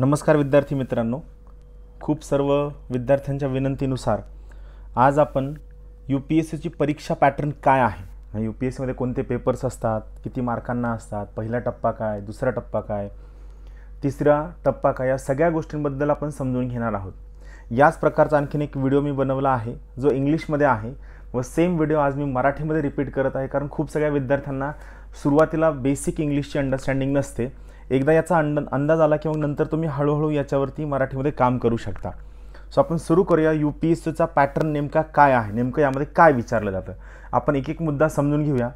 नमस्कार विद्यार्थी मित्रांनो खूप सर्व विद्यार्थ्यांच्या विनंतीनुसार आज आपण यू पी एस सीची परीक्षा पॅटर्न काय आहे यू पी एस सीमध्ये कोणते पेपर्स असतात किती मार्कांना असतात पहिला टप्पा काय दुसरा टप्पा काय तिसरा टप्पा काय या सगळ्या गोष्टींबद्दल आपण समजून घेणार आहोत याच प्रकारचा आणखीन एक व्हिडिओ मी बनवला आहे जो इंग्लिशमध्ये आहे व सेम व्हिडिओ आज मी मराठीमध्ये रिपीट करत आहे कारण खूप सगळ्या विद्यार्थ्यांना सुरुवातीला बेसिक इंग्लिशची अंडरस्टँडिंग नसते एकदा याचा अंड अंदाज आला की मग नंतर तुम्ही हळूहळू याच्यावरती मराठीमध्ये काम करू शकता सो आपण सुरू करूया यू पी एस सीचा पॅटर्न नेमका काय आहे नेमकं यामध्ये काय विचारलं जातं आपण एक एक मुद्दा समजून घेऊया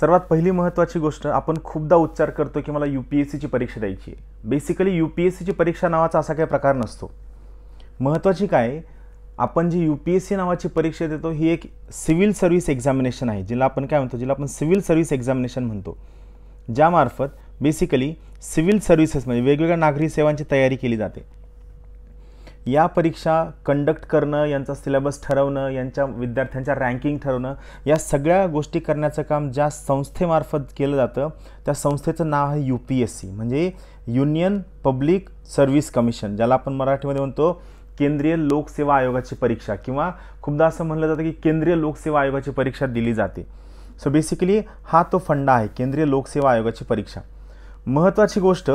सर्वात पहिली महत्त्वाची गोष्ट आपण खूपदा उच्चार करतो की मला यू पी एस सीची परीक्षा द्यायची आहे बेसिकली यू पी एस सीची परीक्षा नावाचा असा काही प्रकार नसतो महत्वाची काय आपण जी यू पी एस सी नावाची परीक्षा देतो ही एक सिव्हिल सर्व्हिस एक्झामिनेशन आहे जिला आपण काय म्हणतो जिला आपण सिव्हिल सर्व्हिस एक्झामिनेशन म्हणतो ज्यामार्फत बेसिकली सिव्हिल सर्व्हिसेस म्हणजे वेगवेगळ्या नागरी सेवांची तयारी केली जाते या परीक्षा कंडक्ट करणं यांचा सिलेबस ठरवणं यांच्या विद्यार्थ्यांच्या रँकिंग ठरवणं या सगळ्या गोष्टी करण्याचं काम ज्या संस्थेमार्फत केलं जातं त्या संस्थेचं नाव आहे यू पी एस सी म्हणजे युनियन पब्लिक सर्व्हिस कमिशन ज्याला आपण मराठीमध्ये म्हणतो केंद्रीय लोकसेवा आयोगाची परीक्षा किंवा खूपदा असं म्हणलं जातं की केंद्रीय लोकसेवा आयोगाची परीक्षा दिली जाते सो बेसिकली हा तो फंडा आहे केंद्रीय लोकसेवा आयोगाची परीक्षा महत्त्वाची गोष्ट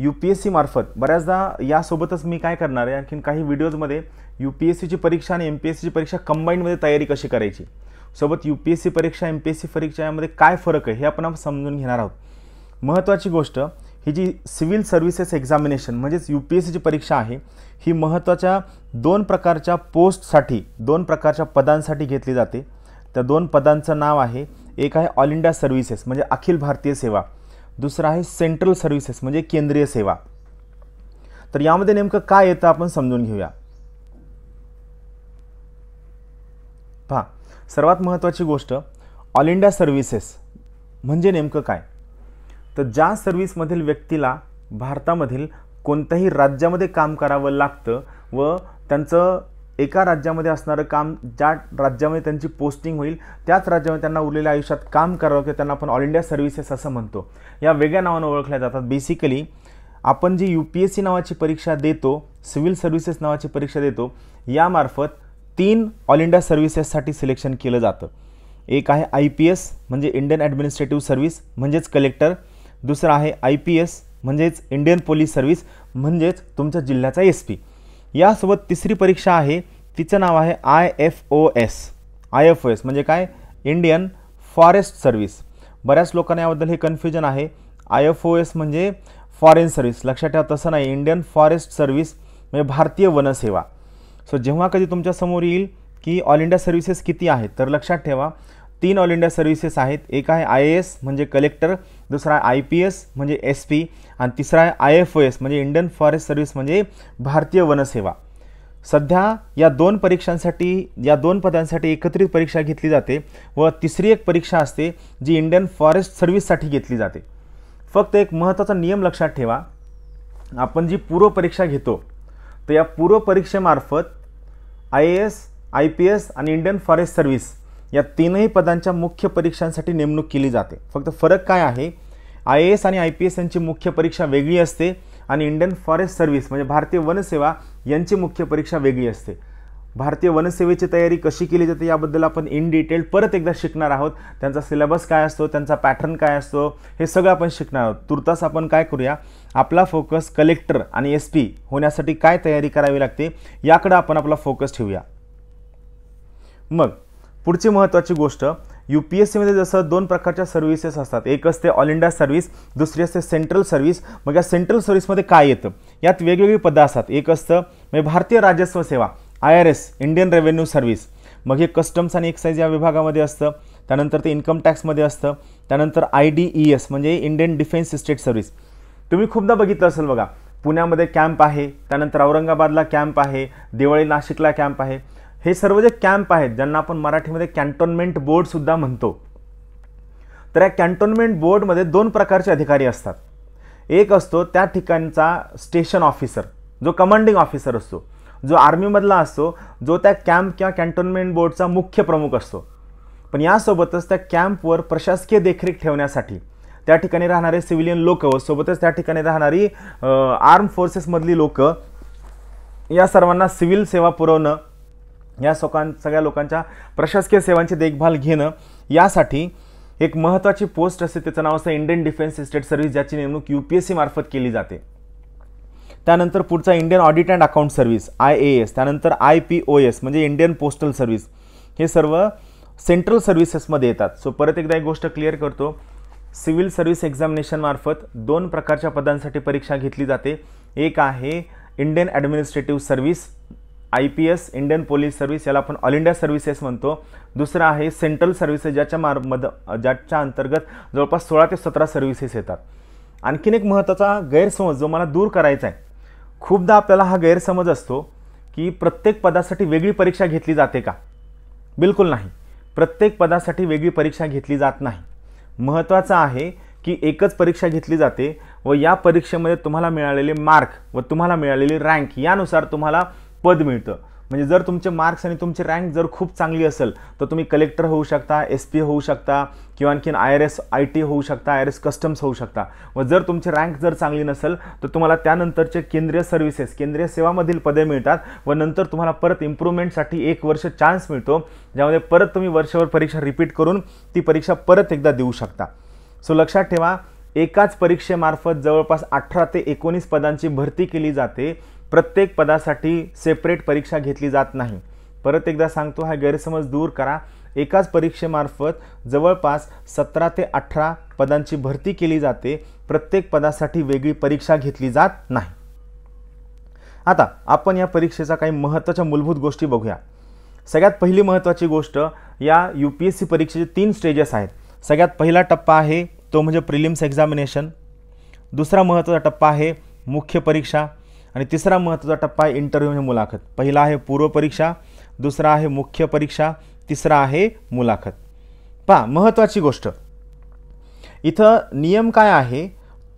यू पी एस सीमार्फत बऱ्याचदा यासोबतच मी काय करणार आहे आणखीन काही व्हिडिओजमध्ये यू पी एस सीची परीक्षा आणि एम पी एस सीची परीक्षा कंबाईंडमध्ये तयारी कशी करायची सोबत यू पी एस सी परीक्षा एम पी एस सी परीक्षा यामध्ये काय फरक आहे हे आपण समजून घेणार आहोत महत्त्वाची गोष्ट ही जी सिव्हिल सर्व्हिसेस एक्झामिनेशन म्हणजेच यू पी एस सीची परीक्षा आहे ही महत्त्वाच्या दोन प्रकारच्या पोस्टसाठी दोन प्रकारच्या पदांसाठी घेतली जाते त्या दोन पदांचं नाव आहे एक आहे ऑल इंडिया सर्व्हिसेस म्हणजे अखिल भारतीय सेवा दुसरं आहे सेंट्रल सर्व्हिसेस म्हणजे केंद्रीय सेवा तर यामध्ये नेमकं काय येतं आपण समजून घेऊया पहा सर्वात महत्त्वाची गोष्ट ऑल इंडिया सर्व्हिसेस म्हणजे नेमकं काय तर ज्या सर्व्हिसमधील व्यक्तीला भारतामधील कोणत्याही राज्यामध्ये काम करावं लागतं व त्यांचं एका राज्यामध्ये असणारं काम ज्या राज्यामध्ये त्यांची पोस्टिंग होईल त्याच राज्यामध्ये त्यांना उरलेल्या आयुष्यात काम करावं किंवा त्यांना आपण ऑल इंडिया सर्व्हिसेस असं म्हणतो या वेगळ्या नावानं ओळखल्या जातात बेसिकली आपण जी यू पी एस सी नावाची परीक्षा देतो सिव्हिल सर्व्हिसेस नावाची परीक्षा देतो यामार्फत तीन ऑल इंडिया सर्व्हिसेससाठी सिलेक्शन केलं जातं एक आहे आय पी एस म्हणजे इंडियन ॲडमिनिस्ट्रेटिव्ह सर्व्हिस म्हणजेच कलेक्टर दुसरा आहे आय पी एस म्हणजेच इंडियन पोलीस सर्व्हिस म्हणजेच तुमच्या जिल्ह्याचा एस पी यासोबत तिसरी परीक्षा आहे तिचं नाव आहे I F O S I F O S म्हणजे काय इंडियन फॉरेस्ट सर्व्हिस बऱ्याच लोकांना याबद्दल हे कन्फ्युजन आहे आय एफ ओ एस म्हणजे फॉरेन सर्व्हिस लक्षात ठेवा तसं नाही इंडियन फॉरेस्ट सर्व्हिस म्हणजे भारतीय वनसेवा सो जेव्हा कधी तुमच्यासमोर येईल की ऑल इंडिया सर्व्हिसेस किती आहेत तर लक्षात ठेवा तीन ऑल इंडिया सर्व्हिसेस आहेत एक आहे आय ए एस म्हणजे कलेक्टर दुसरा आहे आय पी एस म्हणजे एस पी आणि तिसरा आहे आय एफ ओ एस म्हणजे इंडियन फॉरेस्ट सर्व्हिस म्हणजे भारतीय वनसेवा सध्या या दोन परीक्षांसाठी या दोन पदांसाठी एकत्रित परीक्षा घेतली जाते व तिसरी एक परीक्षा असते जी इंडियन फॉरेस्ट सर्व्हिससाठी घेतली जाते फक्त एक महत्त्वाचा नियम लक्षात ठेवा आपण जी पूर्व परीक्षा घेतो तर या पूर्व I A S I P S आणि इंडियन फॉरेस्ट सर्व्हिस या तीनही पदांच्या मुख्य परीक्षांसाठी नेमणूक केली जाते फक्त फरक काय आहे आय ए एस आणि आय पी एस यांची मुख्य परीक्षा वेगळी असते आणि इंडियन फॉरेस्ट सर्व्हिस म्हणजे भारतीय वनसेवा यांची मुख्य परीक्षा वेगळी असते भारतीय वनसेवेची तयारी कशी केली जाते याबद्दल आपण इन डिटेल परत एकदा शिकणार आहोत त्यांचा सिलेबस काय असतो त्यांचा पॅटर्न काय असतो हे सगळं आपण शिकणार आहोत तुर्तास आपण काय करूया आपला फोकस कलेक्टर आणि एस पी होण्यासाठी काय तयारी करावी लागते याकडं आपण आपला फोकस ठेवूया मग पुढची महत्त्वाची गोष्ट यू पी एस सीमध्ये जसं दोन प्रकारच्या सर्व्हिसेस असतात एक असते ऑल इंडिया सर्व्हिस दुसरी असते सेंट्रल सर्व्हिस मग या सेंट्रल सर्व्हिसमध्ये काय येतं यात वेगवेगळी पदं असतात एक असतं म्हणजे भारतीय राजस्व सेवा I R S Indian revenue service मग हे कस्टम्स आणि एक्साईज या विभागामध्ये असतं त्यानंतर ते इन्कम टॅक्समध्ये असतं त्यानंतर आय डी ई एस म्हणजे इंडियन डिफेन्स स्टेट सर्व्हिस तुम्ही खूपदा बघितलं असेल बघा पुण्यामध्ये कॅम्प आहे त्यानंतर औरंगाबादला कॅम्प आहे दिवाळी नाशिकला कॅम्प आहे हे सर्व जे कॅम्प आहेत ज्यांना आपण मराठीमध्ये कॅन्टोन्मेंट बोर्डसुद्धा म्हणतो तर या कॅन्टोनमेंट बोर्डमध्ये दोन प्रकारचे अधिकारी असतात एक असतो त्या ठिकाणचा स्टेशन ऑफिसर जो कमांडिंग ऑफिसर असतो जो आर्मीमधला असतो जो त्या कॅम्प किंवा कॅन्टोनमेंट बोर्डचा मुख्य प्रमुख असतो पण यासोबतच त्या कॅम्पवर प्रशासकीय देखरेख ठेवण्यासाठी त्या ठिकाणी राहणारे सिव्हिलियन लोक सोबतच त्या ठिकाणी राहणारी आर्म फोर्सेसमधली लोकं या सर्वांना सिव्हिल सेवा पुरवणं या सोकां सगळ्या लोकांच्या प्रशासकीय सेवांची देखभाल घेणं यासाठी एक महत्त्वाची पोस्ट असते त्याचं नाव असतं इंडियन डिफेन्स स्टेट सर्व्हिस ज्याची नेमणूक यू पी एस सी मार्फत केली जाते त्यानंतर पुढचा Indian audit and account service I A S त्यानंतर आय पी ओ एस म्हणजे इंडियन पोस्टल सर्व्हिस हे सर्व सेंट्रल सर्व्हिसेसमध्ये येतात सो परत एकदा एक गोष्ट क्लिअर करतो सिव्हिल सर्व्हिस एक्झामिनेशन मार्फत दोन प्रकारच्या पदांसाठी परीक्षा घेतली जाते एक आहे Indian administrative service I P S Indian police service याला आपण ऑल इंडिया सर्व्हिसेस म्हणतो दुसरं आहे सेंट्रल सर्व्हिसेस ज्याच्या मार्मद ज्याच्या अंतर्गत जवळपास सोळा ते सतरा सर्व्हिसेस येतात आणखीन एक महत्त्वाचा गैरसमज जो मला दूर करायचा आहे खूपदा आपल्याला हा गैरसमज असतो की प्रत्येक पदासाठी वेगळी परीक्षा घेतली जाते का बिलकुल नाही प्रत्येक पदासाठी वेगळी परीक्षा घेतली जात नाही महत्त्वाचं आहे की एकच परीक्षा घेतली जाते व या परीक्षेमध्ये तुम्हाला मिळालेले मार्क व तुम्हाला मिळालेली रँक यानुसार तुम्हाला पद मिळतं म्हणजे जर तुमचे मार्क्स आणि तुमची रँक जर खूप चांगली असेल तर तुम्ही कलेक्टर होऊ शकता एस पी होऊ शकता किंवा आणखीन I R S I T होऊ शकता आय आर एस कस्टम्स होऊ शकता व जर तुमची रँक जर चांगली नसेल तर तुम्हाला त्यानंतरचे केंद्रीय सर्व्हिसेस केंद्रीय सेवामधील पदे मिळतात व नंतर तुम्हाला परत इम्प्रुव्हमेंटसाठी एक वर्ष चान्स मिळतो ज्यामध्ये परत तुम्ही वर्षभर परीक्षा रिपीट करून ती परीक्षा परत एकदा देऊ शकता सो लक्षात ठेवा एकाच परीक्षेमार्फत जवळपास अठरा ते एकोणीस पदांची भरती केली जाते प्रत्येक पदासाठी सेपरेट परीक्षा घेतली जात नाही परत एकदा सांगतो हा गैरसमज दूर करा एकाच परीक्षेमार्फत जवळपास सतरा ते अठरा पदांची भरती केली जाते प्रत्येक पदासाठी वेगळी परीक्षा घेतली जात नाही आता आपण या परीक्षेचा काही महत्त्वाच्या मूलभूत गोष्टी बघूया सगळ्यात पहिली महत्त्वाची गोष्ट या यू पी एस सी परीक्षेचे तीन स्टेजेस आहेत सगळ्यात पहिला टप्पा आहे तो म्हणजे प्रिलिम्स एक्झामिनेशन दुसरा महत्त्वाचा टप्पा आहे मुख्य परीक्षा आणि तिसरा महत्त्वाचा टप्पा आहे इंटरव्ह्यू म्हणजे मुलाखत पहिला आहे पूर्वपरीक्षा दुसरा आहे मुख्य परीक्षा तिसरा आहे मुलाखत पहा महत्त्वाची गोष्ट इथं नियम काय आहे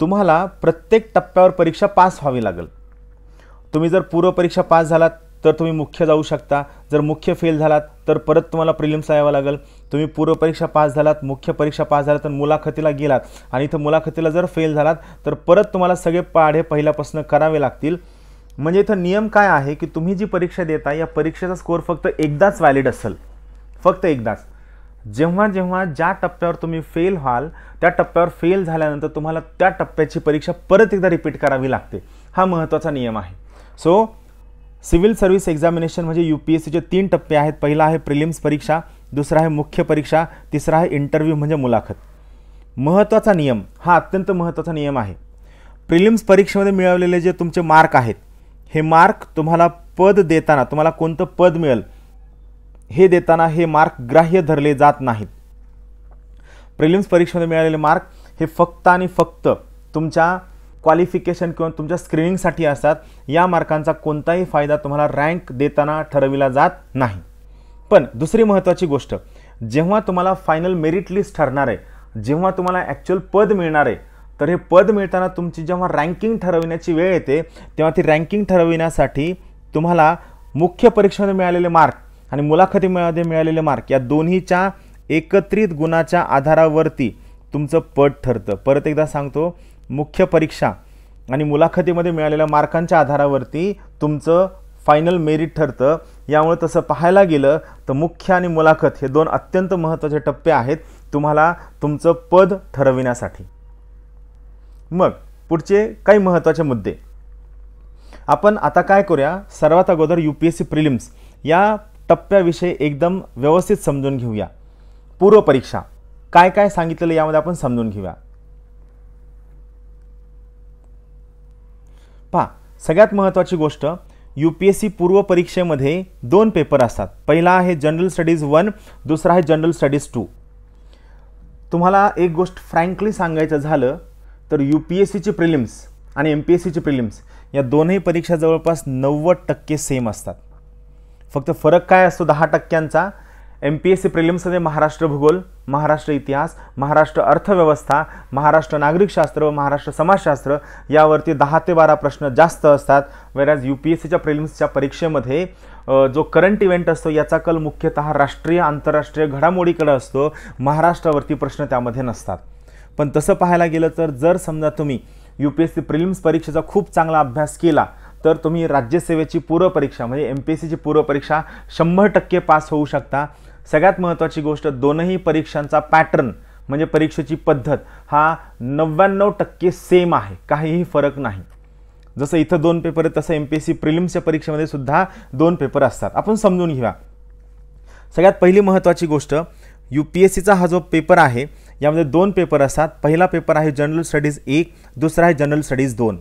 तुम्हाला प्रत्येक टप्प्यावर परीक्षा पास व्हावी लागेल तुम्ही जर पूर्वपरीक्षा पास झालात तर तुम्ही मुख्य जाऊ शकता जर मुख्य फेल झालात तर परत तुम्हाला प्रिलिम्स यावं लागेल तुम्ही पूर्वपरीक्षा पास झालात मुख्य परीक्षा पास झाला तर मुलाखतीला गेलात आणि इथं मुलाखतीला जर फेल झालात तर परत तुम्हाला सगळे पाढे पहिल्यापासून करावे लागतील म्हणजे इथं नियम काय आहे की तुम्ही जी परीक्षा देता या परीक्षेचा स्कोअर फक्त एकदाच व्हॅलिड असेल फक्त एकदाच जेव्हा जेव्हा ज्या टप्प्यावर तुम्ही फेल व्हाल त्या टप्प्यावर फेल झाल्यानंतर तुम्हाला त्या टप्प्याची परीक्षा परत एकदा रिपीट करावी लागते हा महत्त्वाचा नियम आहे सो सिव्हिल सर्व्हिस एक्झामिनेशन म्हणजे यू पी एस सीचे तीन टप्पे आहेत पहिला आहे प्रिलिम्स परीक्षा दुसरा आहे मुख्य परीक्षा तिसरा आहे इंटरव्ह्यू म्हणजे मुलाखत महत्त्वाचा नियम हा अत्यंत महत्त्वाचा नियम आहे प्रिलिम्स परीक्षेमध्ये मिळवलेले जे तुमचे मार्क आहेत हे मार्क तुम्हाला पद देताना तुम्हाला कोणतं पद मिळेल हे देताना हे मार्क ग्राह्य धरले जात नाहीत प्रिलिम्स परीक्षेमध्ये मिळालेले मार्क हे फक्त आणि फक्त तुमच्या क्वालिफिकेशन किंवा तुमच्या स्क्रीनिंगसाठी असतात या मार्कांचा कोणताही फायदा तुम्हाला रँक देताना ठरविला जात नाही पण दुसरी महत्त्वाची गोष्ट जेव्हा तुम्हाला फायनल मेरिट लिस्ट ठरणार आहे जेव्हा तुम्हाला ॲक्च्युअल पद मिळणार आहे तर हे पद मिळताना तुमची जेव्हा रँकिंग ठरविण्याची वेळ येते तेव्हा ती रँकिंग ठरविण्यासाठी तुम्हाला मुख्य परीक्षेमध्ये मिळालेले मार्क आणि मुलाखतीमध्ये मिळालेले मार्क या दोन्हीच्या एकत्रित गुणाच्या आधारावरती तुमचं पद ठरतं परत एकदा सांगतो मुख्य परीक्षा आणि मुलाखतीमध्ये मिळालेल्या मार्कांच्या आधारावरती तुमचं फायनल मेरिट ठरतं यामुळे तसं पाहायला गेलं तर मुख्य आणि मुलाखत हे दोन अत्यंत महत्त्वाचे टप्पे आहेत तुम्हाला तुमचं पद ठरविण्यासाठी मग पुढचे काही महत्त्वाचे मुद्दे आपण आता काय करूया सर्वात अगोदर U P S C prelims या टप्प्याविषयी एकदम व्यवस्थित समजून घेऊया पूर्वपरीक्षा काय काय सांगितलेलं यामध्ये आपण समजून घेऊया पहा सगळ्यात महत्त्वाची गोष्ट यू पी एस सी पूर्व परीक्षेमध्ये दोन पेपर असतात पहिला आहे जनरल स्टडीज वन दुसरा आहे जनरल स्टडीज टू तुम्हाला एक गोष्ट फ्रँकली सांगायचं झालं तर यू पी एस सीची प्रिलिम्स आणि एम पी एस सीची प्रिलिम्स या दोनही परीक्षा जवळपास नव्वद टक्के सेम असतात फक्त फरक काय असतो दहा टक्क्यांचा एम पी एस सी प्रिलिम्समध्ये महाराष्ट्र भूगोल महाराष्ट्र इतिहास महाराष्ट्र अर्थव्यवस्था महाराष्ट्र नागरिकशास्त्र व महाराष्ट्र समाजशास्त्र यावरती दहा ते बारा प्रश्न जास्त असतात वेरॅज यू पी एस सीच्या प्रिलिम्सच्या परीक्षेमध्ये जो करंट इव्हेंट असतो याचा कल मुख्यतः राष्ट्रीय आंतरराष्ट्रीय घडामोडीकडे असतो महाराष्ट्रावरती प्रश्न त्यामध्ये नसतात पण तसं पाहायला गेलं तर जर समजा तुम्ही U P S C prelims परीक्षेचा खूप चांगला अभ्यास केला तर तुम्ही राज्यसेवेची पूर्वपरीक्षा म्हणजे एम पी एस सीची पूर्वपरीक्षा शंभर टक्के पास होऊ शकता सगळ्यात महत्त्वाची गोष्ट दोनही परीक्षांचा पॅटर्न म्हणजे परीक्षेची पद्धत हा नव्याण्णव टक्के सेम आहे काहीही फरक नाही जसं इथं दोन पेपर आहेत तसं एम पी एस सी प्रिलिम्सच्या परीक्षेमध्ये सुद्धा दोन पेपर असतात आपण समजून घेऊया सगळ्यात पहिली महत्त्वाची गोष्ट यू पी एस सीचा हा जो पेपर आहे यामध्ये दोन पेपर असतात पहिला पेपर आहे जनरल स्टडीज एक दुसरा आहे जनरल स्टडीज दोन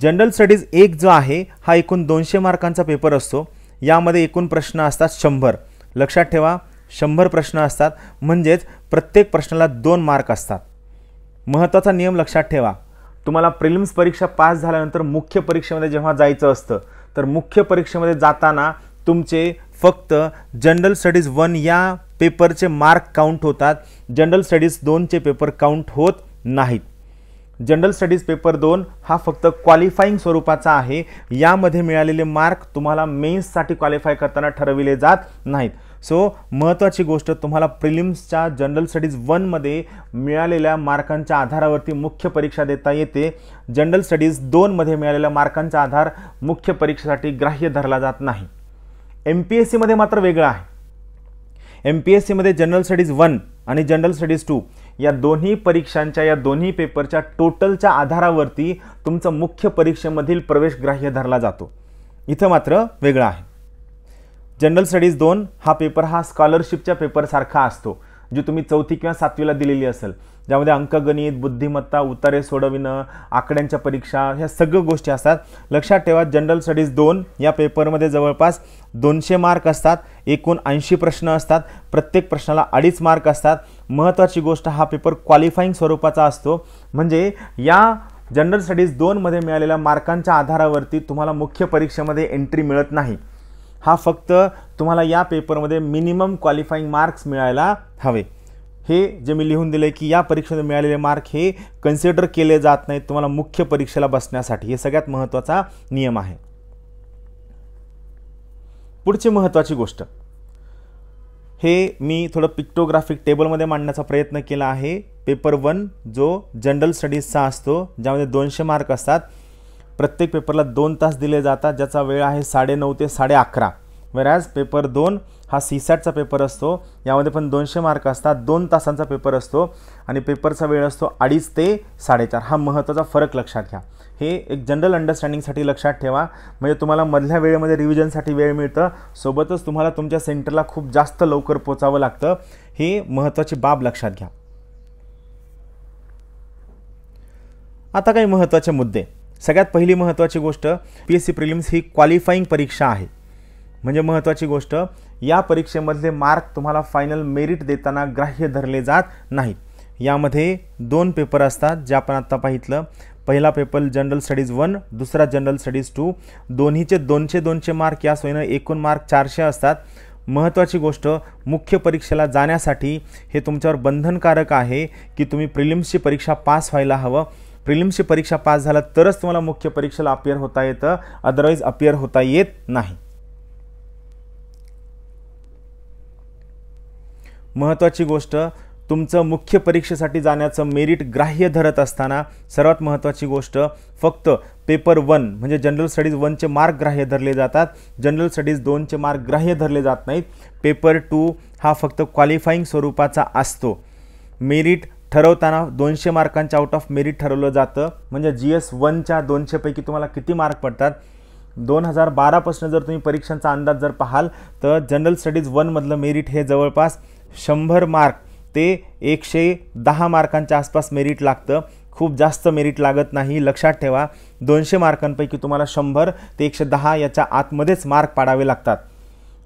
जनरल स्टडीज एक जो आहे हा एकूण दोनशे मार्कांचा पेपर असतो यामध्ये एकूण प्रश्न असतात शंभर लक्षात ठेवा शंभर प्रश्न असतात म्हणजेच प्रत्येक प्रश्नाला दोन मार्क असतात महत्त्वाचा नियम लक्षात ठेवा तुम्हाला प्रिलिम्स परीक्षा पास झाल्यानंतर मुख्य परीक्षेमध्ये जेव्हा जायचं असतं तर मुख्य परीक्षेमध्ये जाताना तुमचे फक्त जनरल स्टडीज वन या पेपरचे मार्क काउंट होतात जनरल स्टडीज दोनचे पेपर काउंट होत नाहीत जनरल स्टडीज पेपर दोन हा फक्त क्वालिफाईंग स्वरूपाचा आहे यामध्ये मिळालेले मार्क तुम्हाला मेन्ससाठी क्वालिफाय करताना ठरविले जात नाहीत सो महत्त्वाची गोष्ट तुम्हाला प्रिलिम्सच्या जनरल स्टडीज वनमध्ये मिळालेल्या मार्कांच्या आधारावरती मुख्य परीक्षा देता येते जनरल स्टडीज दोनमध्ये मिळालेल्या मार्कांचा आधार मुख्य परीक्षेसाठी ग्राह्य धरला जात नाही एम पी एस सीमध्ये मात्र वेगळं आहे एम पी एस सीमध्ये जनरल स्टडीज वन आणि जनरल स्टडीज टू या दोन्ही परीक्षांच्या या दोन्ही पेपरच्या टोटलच्या आधारावरती तुमचं मुख्य परीक्षेमधील प्रवेश ग्राह्य धरला जातो इथं मात्र वेगळा आहे जनरल स्टडीज दोन हा पेपर हा स्कॉलरशिपच्या पेपरसारखा असतो जी तुम्ही चौथी किंवा सातवीला दिलेली असेल ज्यामध्ये अंकगणित बुद्धिमत्ता उतारे सोडविणं आकड्यांच्या परीक्षा ह्या सगळ्या गोष्टी असतात लक्षात ठेवा जनरल स्टडीज दोन या पेपरमध्ये जवळपास दोनशे मार्क असतात एकूण ऐंशी प्रश्न असतात प्रत्येक प्रश्नाला अडीच मार्क असतात महत्त्वाची गोष्ट हा पेपर क्वालिफाईंग स्वरूपाचा असतो म्हणजे या जनरल स्टडीज दोनमध्ये मिळालेल्या मार्कांच्या आधारावरती तुम्हाला मुख्य परीक्षेमध्ये एंट्री मिळत नाही हा फक्त तुम्हाला या पेपरमध्ये मिनिमम क्वालिफाईंग मार्क्स मिळायला हवे हे जे मी लिहून दिलं आहे की या परीक्षेत मिळालेले मार्क हे कन्सिडर केले जात नाहीत तुम्हाला मुख्य परीक्षेला बसण्यासाठी हे सगळ्यात महत्त्वाचा नियम आहे पुढची महत्त्वाची गोष्ट हे मी थोडं पिक्टोग्राफिक टेबलमध्ये मांडण्याचा प्रयत्न केला आहे पेपर वन जो जनरल स्टडीजचा असतो ज्यामध्ये दोनशे मार्क असतात प्रत्येक पेपरला दोन तास दिले जातात ज्याचा वेळ आहे साडेनऊ ते साडे अकरा वेराज पेपर दोन हा सी सॅटचा पेपर असतो यामध्ये पण दोनशे मार्क असतात दोन तासांचा पेपर असतो आणि पेपरचा वेळ असतो अडीच ते साडेचार हा महत्त्वाचा फरक लक्षात घ्या हे एक जनरल अंडरस्टँडिंगसाठी लक्षात ठेवा म्हणजे तुम्हाला मधल्या वेळेमध्ये रिव्हिजनसाठी वेळ मिळतं सोबतच तुम्हाला तुमच्या सेंटरला खूप जास्त लवकर पोचावं लागतं हे महत्त्वाची बाब लक्षात घ्या आता काही महत्त्वाचे मुद्दे सगळ्यात पहिली महत्त्वाची गोष्ट पी एस सी प्रिलिम्स ही क्वालिफाईंग परीक्षा आहे म्हणजे महत्त्वाची गोष्ट या परीक्षेमधले मार्क तुम्हाला फायनल मेरिट देताना ग्राह्य धरले जात नाहीत यामध्ये दोन पेपर असतात जे आपण आत्ता पाहितलं पहिला पेपर जनरल स्टडीज वन दुसरा जनरल स्टडीज टू दोन्हीचे दोनशे दोनशे मार्क या सोयीनं एकूण मार्क चारशे असतात महत्त्वाची गोष्ट मुख्य परीक्षेला जाण्यासाठी हे तुमच्यावर बंधनकारक आहे की तुम्ही प्रिलिम्सची परीक्षा पास व्हायला हवं प्रिलिम्सची परीक्षा पास झाला तरच तुम्हाला मुख्य परीक्षेला अपियर होता येतं अदरवाईज अपियर होता येत नाही महत्त्वाची गोष्ट तुमचं मुख्य परीक्षेसाठी जाण्याचं मेरिट ग्राह्य धरत असताना सर्वात महत्त्वाची गोष्ट फक्त पेपर वन म्हणजे जनरल स्टडीज वनचे मार्क ग्राह्य धरले जातात जनरल स्टडीज दोनचे मार्क ग्राह्य धरले जात नाहीत पेपर टू हा फक्त क्वालिफाईंग स्वरूपाचा असतो मेरिट ठरवताना दोनशे मार्कांच्या आउट ऑफ मेरिट ठरवलं जातं म्हणजे जी एस वनच्या दोनशेपैकी तुम्हाला किती मार्क पडतात दोन हजार बारापासून जर तुम्ही परीक्षांचा अंदाज जर पाहाल तर जनरल स्टडीज वनमधलं मेरिट हे जवळपास शंभर मार्क ते एकशे दहा मार्कांच्या आसपास मेरिट लागतं खूप जास्त मेरिट लागत नाही लक्षात ठेवा दोनशे मार्कांपैकी तुम्हाला शंभर ते एकशे दहा याच्या आतमध्येच मार्क पाडावे लागतात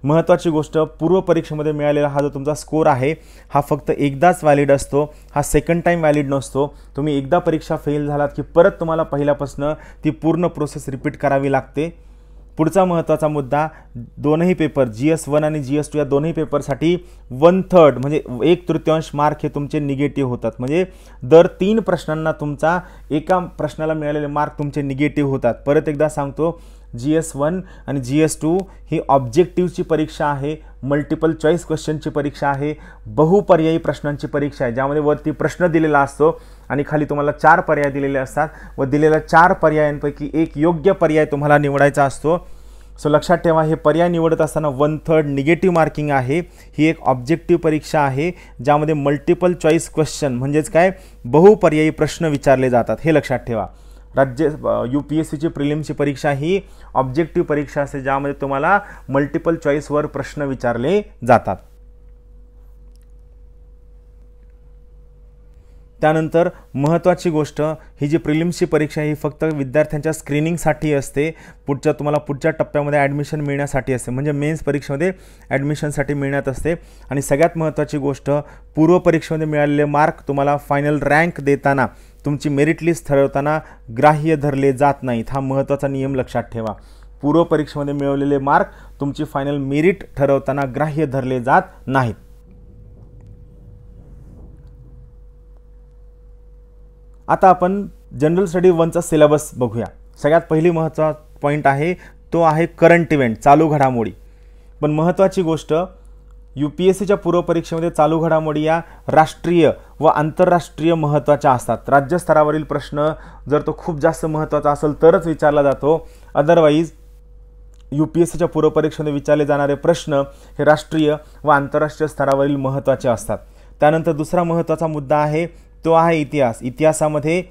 महत्त्वाची गोष्ट पूर्व परीक्षेमध्ये मिळालेला हा जो तुमचा स्कोर आहे हा फक्त एकदाच व्हॅलिड असतो हा सेकंड टाईम व्हॅलिड नसतो तुम्ही एकदा परीक्षा फेल झालात की परत तुम्हाला पहिल्यापासून ती पूर्ण प्रोसेस रिपीट करावी लागते पुढचा महत्त्वाचा मुद्दा दोनही पेपर जी एस वन आणि जी एस टू या दोन्ही पेपरसाठी वन थर्ड म्हणजे एक तृतीयांश मार्क हे तुमचे निगेटिव्ह होतात म्हणजे दर तीन प्रश्नांना तुमचा एका प्रश्नाला मिळालेले मार्क तुमचे निगेटिव्ह होतात परत एकदा सांगतो जी एस वन आणि जी एस टू ही ऑब्जेक्टिव्हची परीक्षा आहे मल्टिपल चॉईस क्वेश्चनची परीक्षा आहे बहुपर्यायी प्रश्नांची परीक्षा आहे ज्यामध्ये वरती प्रश्न दिलेला असतो आणि खाली तुम्हाला चार पर्याय दिलेले असतात व दिलेल्या चार पर्यायांपैकी एक योग्य पर्याय तुम्हाला निवडायचा असतो सो लक्षात ठेवा हे पर्याय निवडत असताना वन थर्ड निगेटिव्ह मार्किंग आहे ही एक ऑब्जेक्टिव्ह परीक्षा आहे ज्यामध्ये मल्टिपल चॉईस क्वेश्चन म्हणजेच काय बहुपर्यायी प्रश्न विचारले जातात हे लक्षात ठेवा राज्य यू पी एस सीची प्रिलिम्सची परीक्षा ही ऑब्जेक्टिव्ह परीक्षा असते ज्यामध्ये तुम्हाला मल्टिपल चॉईसवर प्रश्न विचारले जातात त्यानंतर महत्त्वाची गोष्ट ही जी प्रिलिम्सची परीक्षा ही फक्त विद्यार्थ्यांच्या स्क्रीनिंगसाठी असते पुढच्या तुम्हाला पुढच्या टप्प्यामध्ये ॲडमिशन मिळण्यासाठी असते म्हणजे मेन्स परीक्षेमध्ये ॲडमिशनसाठी मिळण्यात असते आणि सगळ्यात महत्त्वाची गोष्ट पूर्व परीक्षेमध्ये मिळालेले मार्क तुम्हाला फायनल रँक देताना तुमची मेरिट लिस्ट ठरवताना ग्राह्य धरले जात नाहीत हा महत्त्वाचा नियम लक्षात ठेवा पूर्व परीक्षेमध्ये मिळवलेले मार्क तुमची फायनल मेरिट ठरवताना ग्राह्य धरले जात नाहीत आता आपण जनरल स्टडी वनचा सिलेबस बघूया सगळ्यात पहिली महत्त्वाचा पॉईंट आहे तो आहे करंट इव्हेंट चालू घडामोडी पण महत्त्वाची गोष्ट यू पी एस सीच्या पूर्वपरीक्षेमध्ये चालू घडामोडी या राष्ट्रीय व आंतरराष्ट्रीय महत्त्वाच्या असतात राज्यस्तरावरील प्रश्न जर तो खूप जास्त महत्त्वाचा असेल तरच विचारला जातो अदरवाईज यू पी एस सीच्या पूर्वपरीक्षेमध्ये विचारले जाणारे प्रश्न हे राष्ट्रीय व आंतरराष्ट्रीय स्तरावरील महत्त्वाचे असतात त्यानंतर दुसरा महत्त्वाचा मुद्दा आहे तो आहे इतिहास इतिहासामध्ये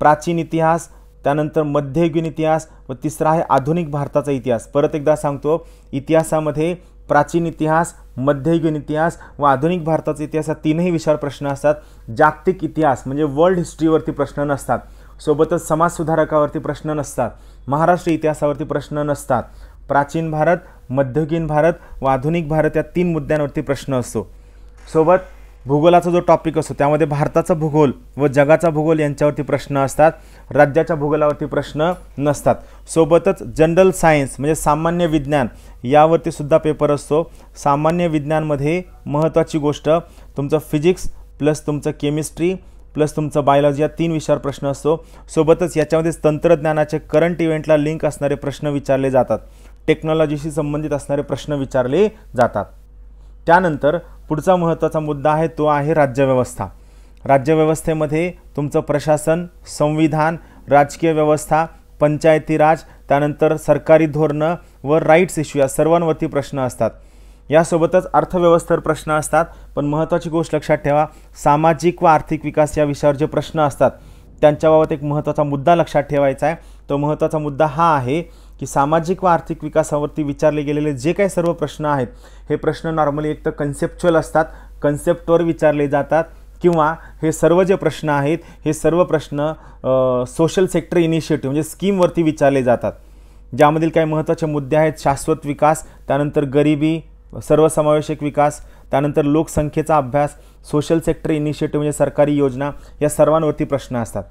प्राचीन इतिहास त्यानंतर मध्ययुगीन इतिहास व तिसरा आहे आधुनिक भारताचा इतिहास परत एकदा सांगतो इतिहासामध्ये प्राचीन इतिहास मध्ययुगीन इतिहास व आधुनिक भारताचा इतिहास हा तीनही विशाल प्रश्न असतात जागतिक इतिहास म्हणजे वर्ल्ड हिस्ट्रीवरती प्रश्न नसतात सोबतच समाजसुधारकावरती प्रश्न नसतात महाराष्ट्र इतिहासावरती प्रश्न नसतात प्राचीन भारत मध्ययुगीन भारत व आधुनिक भारत या तीन मुद्द्यांवरती प्रश्न असतो सोबत भूगोलाचा जो टॉपिक असतो त्यामध्ये भारताचा भूगोल व जगाचा भूगोल यांच्यावरती प्रश्न असतात राज्याच्या भूगोलावरती प्रश्न नसतात सोबतच जनरल सायन्स म्हणजे सामान्य विज्ञान यावरती सुद्धा पेपर असतो सामान्य विज्ञानमध्ये महत्त्वाची गोष्ट तुमचं फिजिक्स प्लस तुमचं केमिस्ट्री प्लस तुमचं बायोलॉजी या तीन विषयावर प्रश्न असतो सोबतच याच्यामध्ये तंत्रज्ञानाचे करंट इव्हेंटला लिंक असणारे प्रश्न विचारले जातात टेक्नॉलॉजीशी संबंधित असणारे प्रश्न विचारले जातात त्यानंतर पुढचा महत्त्वाचा मुद्दा आहे तो आहे राज्यव्यवस्था राज्यव्यवस्थेमध्ये तुमचं प्रशासन संविधान राजकीय व्यवस्था पंचायती राज त्यानंतर सरकारी धोरणं व राईट्स इश्यू या सर्वांवरती प्रश्न असतात यासोबतच अर्थव्यवस्थेवर प्रश्न असतात पण महत्त्वाची गोष्ट लक्षात ठेवा सामाजिक व आर्थिक विकास या विषयावर जे प्रश्न असतात त्यांच्याबाबत एक महत्त्वाचा मुद्दा लक्षात ठेवायचा आहे तो महत्त्वाचा मुद्दा हा आहे की सामाजिक व आर्थिक विकासावरती विचारले गेलेले जे काही सर्व प्रश्न आहेत हे प्रश्न नॉर्मली एक तर कन्सेप्च्युअल असतात कन्सेप्टवर विचारले जातात किंवा हे सर्व जे प्रश्न आहेत हे सर्व प्रश्न सोशल सेक्टर इनिशिएटिव्ह म्हणजे स्कीमवरती विचारले जातात ज्यामधील काही महत्त्वाचे मुद्दे आहेत शाश्वत विकास त्यानंतर गरिबी सर्वसमावेशक विकास त्यानंतर लोकसंख्येचा अभ्यास सोशल सेक्टर इनिशिएटिव्ह म्हणजे सरकारी योजना या सर्वांवरती प्रश्न असतात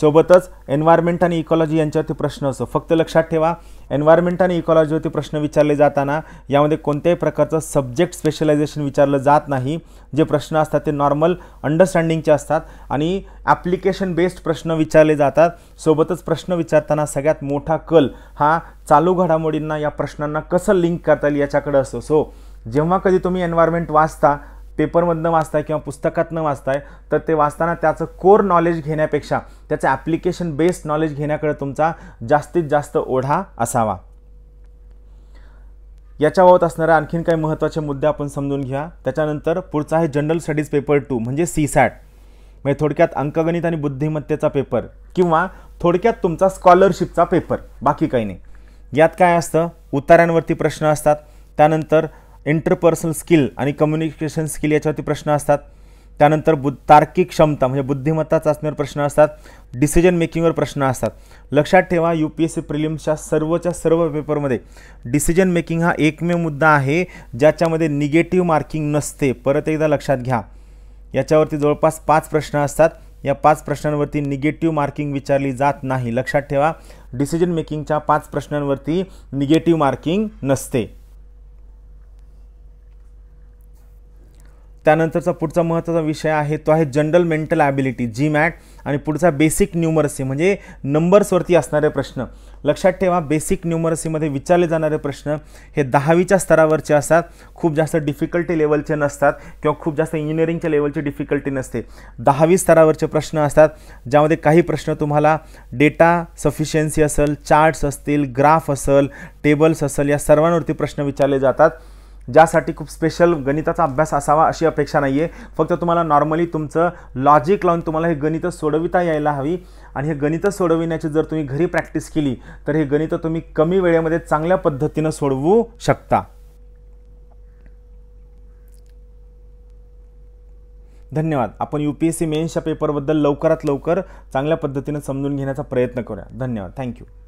सोबतच एन्व्हायरमेंट आणि इकॉलॉजी यांच्यावरती प्रश्न असो फक्त लक्षात ठेवा एन्व्हायरमेंट आणि इकॉलॉजीवरती प्रश्न विचारले जाताना यामध्ये कोणत्याही प्रकारचं सब्जेक्ट स्पेशलायझेशन विचारलं जात नाही जे प्रश्न असतात ते नॉर्मल अंडरस्टँडिंगचे असतात आणि ॲप्लिकेशन बेस्ड प्रश्न विचारले जातात सोबतच प्रश्न विचारताना सगळ्यात मोठा कल हा चालू घडामोडींना या प्रश्नांना कसं लिंक करता येईल याच्याकडे असतो सो जेव्हा कधी तुम्ही एन्व्हायरमेंट वाचता पेपरमधनं वाचताय किंवा पुस्तकातनं वाचताय तर ते वाचताना त्याचं कोर नॉलेज घेण्यापेक्षा त्याचं ॲप्लिकेशन बेस्ड नॉलेज घेण्याकडे तुमचा जास्तीत जास्त ओढा असावा याच्याबाबत असणारे आणखीन काही महत्त्वाचे मुद्दे आपण समजून घ्या त्याच्यानंतर पुढचा आहे जनरल स्टडीज पेपर टू म्हणजे सी सॅट म्हणजे थोडक्यात अंकगणित आणि बुद्धिमत्तेचा पेपर किंवा थोडक्यात तुमचा स्कॉलरशिपचा पेपर बाकी काही नाही यात काय असतं उत्तरांवरती प्रश्न असतात त्यानंतर इंटरपर्सनल स्किल आणि कम्युनिकेशन स्किल याच्यावरती प्रश्न असतात त्यानंतर बु तार्किक क्षमता म्हणजे बुद्धिमत्ता चाचणीवर प्रश्न असतात डिसिजन मेकिंगवर प्रश्न असतात लक्षात ठेवा यू पी एस सी प्रिलिम्सच्या सर्वच्या सर्व पेपरमध्ये डिसिजन मेकिंग हा एकमेव मुद्दा आहे ज्याच्यामध्ये निगेटिव्ह मार्किंग नसते परत एकदा लक्षात घ्या याच्यावरती जवळपास पाच प्रश्न असतात या पाच प्रश्नांवरती निगेटिव्ह मार्किंग विचारली जात नाही लक्षात ठेवा डिसिजन मेकिंगच्या पाच प्रश्नांवरती निगेटिव्ह मार्किंग नसते त्यानंतरचा पुढचा महत्त्वाचा विषय आहे तो आहे जनरल मेंटल ॲबिलिटी जी मॅट आणि पुढचा बेसिक न्यूमरसी म्हणजे नंबर्सवरती असणारे प्रश्न लक्षात ठेवा बेसिक न्यूमरसीमध्ये विचारले जाणारे प्रश्न हे दहावीच्या स्तरावरचे असतात खूप जास्त डिफिकल्टी लेवलचे नसतात किंवा खूप जास्त इंजिनिअरिंगच्या लेवलची डिफिकल्टी नसते दहावी स्तरावरचे प्रश्न असतात ज्यामध्ये काही प्रश्न तुम्हाला डेटा सफिशियन्सी असेल चार्ट्स असतील ग्राफ असेल टेबल्स असेल या सर्वांवरती प्रश्न विचारले जातात ज्यासाठी खूप स्पेशल गणिताचा अभ्यास असावा अशी अपेक्षा नाही आहे फक्त तुम्हाला नॉर्मली तुमचं लॉजिक लावून तुम्हाला हे गणितं सोडविता यायला हवी आणि हे गणितं सोडविण्याची जर तुम्ही घरी प्रॅक्टिस केली तर हे गणितं तुम्ही कमी वेळेमध्ये चांगल्या पद्धतीनं सोडवू शकता धन्यवाद आपण यू पी एस सी मेन्सच्या पेपरबद्दल लवकरात लवकर चांगल्या पद्धतीनं समजून घेण्याचा प्रयत्न करूया धन्यवाद थँक्यू